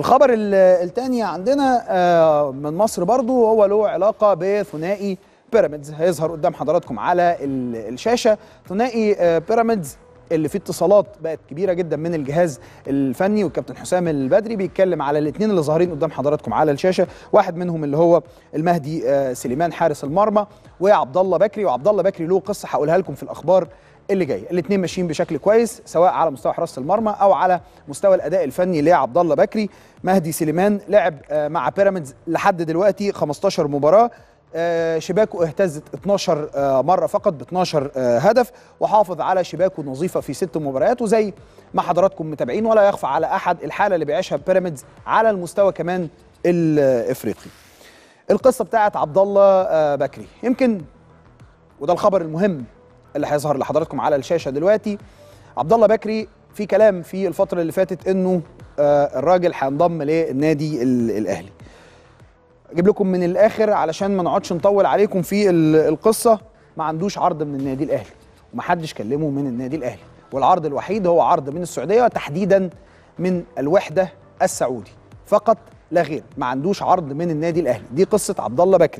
الخبر الثاني عندنا آه، من مصر برضو هو له علاقة بثنائي بيراميدز هيظهر قدام حضراتكم على الشاشة ثنائي آه، بيراميدز اللي فيه اتصالات بقت كبيره جدا من الجهاز الفني والكابتن حسام البدري بيتكلم على الاثنين اللي ظاهرين قدام حضراتكم على الشاشه واحد منهم اللي هو المهدي آه، سليمان حارس المرمى وعبد الله بكري وعبد الله بكري له قصه هقولها لكم في الاخبار اللي جايه الاثنين ماشيين بشكل كويس سواء على مستوى حراسه المرمى او على مستوى الاداء الفني لعبد الله بكري مهدي سليمان لعب آه، مع بيراميدز لحد دلوقتي 15 مباراه آه، شباكه اهتزت 12 آه، مره فقط ب 12 آه، هدف وحافظ على شباكه النظيفه في ست مباريات وزي ما حضراتكم متابعين ولا يخفى على احد الحاله اللي بيعيشها بيراميدز على المستوى كمان الافريقي. القصه بتاعت عبد الله بكري يمكن وده الخبر المهم اللي هيظهر لحضراتكم على الشاشه دلوقتي عبد الله بكري في كلام في الفتره اللي فاتت انه الراجل هينضم للنادي الاهلي. اجيب لكم من الاخر علشان ما نقعدش نطول عليكم في القصه ما عندوش عرض من النادي الاهلي ومحدش كلمه من النادي الاهلي والعرض الوحيد هو عرض من السعوديه تحديدا من الوحده السعودي فقط لا غير ما عندوش عرض من النادي الاهلي دي قصه عبد الله بكري